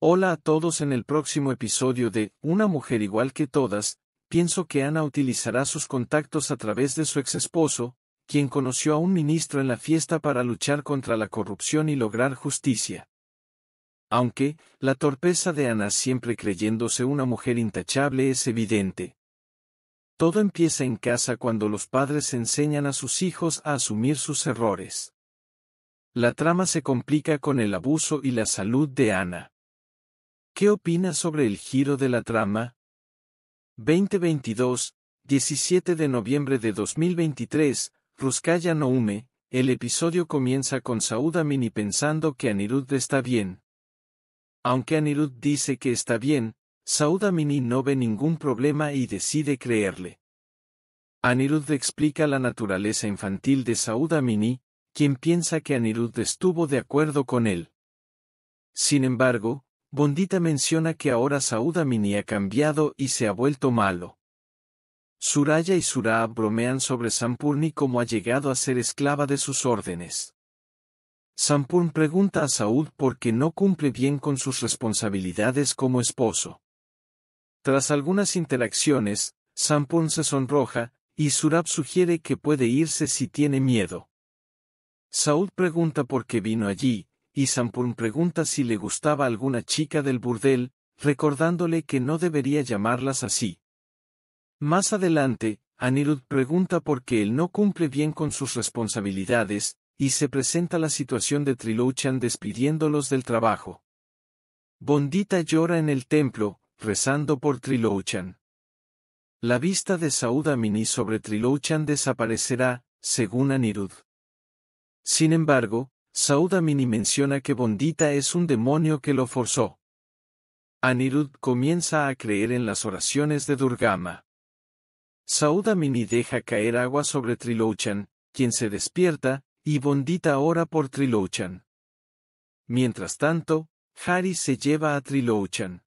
Hola a todos en el próximo episodio de Una mujer igual que todas, pienso que Ana utilizará sus contactos a través de su exesposo, quien conoció a un ministro en la fiesta para luchar contra la corrupción y lograr justicia. Aunque, la torpeza de Ana siempre creyéndose una mujer intachable es evidente. Todo empieza en casa cuando los padres enseñan a sus hijos a asumir sus errores. La trama se complica con el abuso y la salud de Ana. ¿Qué opina sobre el giro de la trama? 2022, 17 de noviembre de 2023, Ruskaya Noume, el episodio comienza con Sauda Mini pensando que Anirud está bien. Aunque Anirud dice que está bien, Sauda Mini no ve ningún problema y decide creerle. Anirudh explica la naturaleza infantil de Sauda Mini, quien piensa que Anirud estuvo de acuerdo con él. Sin embargo, Bondita menciona que ahora Saúd Amini ha cambiado y se ha vuelto malo. Suraya y Surab bromean sobre Sampurni como ha llegado a ser esclava de sus órdenes. Sampurn pregunta a Saúl por qué no cumple bien con sus responsabilidades como esposo. Tras algunas interacciones, Sampurn se sonroja, y Surab sugiere que puede irse si tiene miedo. Saúd pregunta por qué vino allí, y Sampurn pregunta si le gustaba alguna chica del burdel, recordándole que no debería llamarlas así. Más adelante, Anirudh pregunta por qué él no cumple bien con sus responsabilidades, y se presenta la situación de Trilouchan despidiéndolos del trabajo. Bondita llora en el templo, rezando por Trilouchan. La vista de Amini sobre Trilouchan desaparecerá, según Anirudh. Sin embargo, Mini menciona que Bondita es un demonio que lo forzó. Anirudh comienza a creer en las oraciones de Durgama. Mini deja caer agua sobre Trilochan, quien se despierta, y Bondita ora por Trilochan. Mientras tanto, Hari se lleva a Trilochan.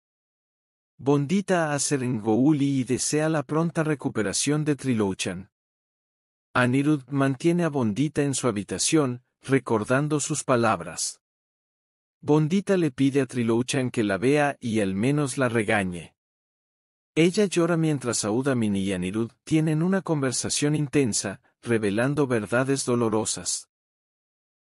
Bondita hace Rengouli y desea la pronta recuperación de Trilochan. Anirudh mantiene a Bondita en su habitación, recordando sus palabras. Bondita le pide a Trilouchan que la vea y al menos la regañe. Ella llora mientras Audamin y Anirud tienen una conversación intensa, revelando verdades dolorosas.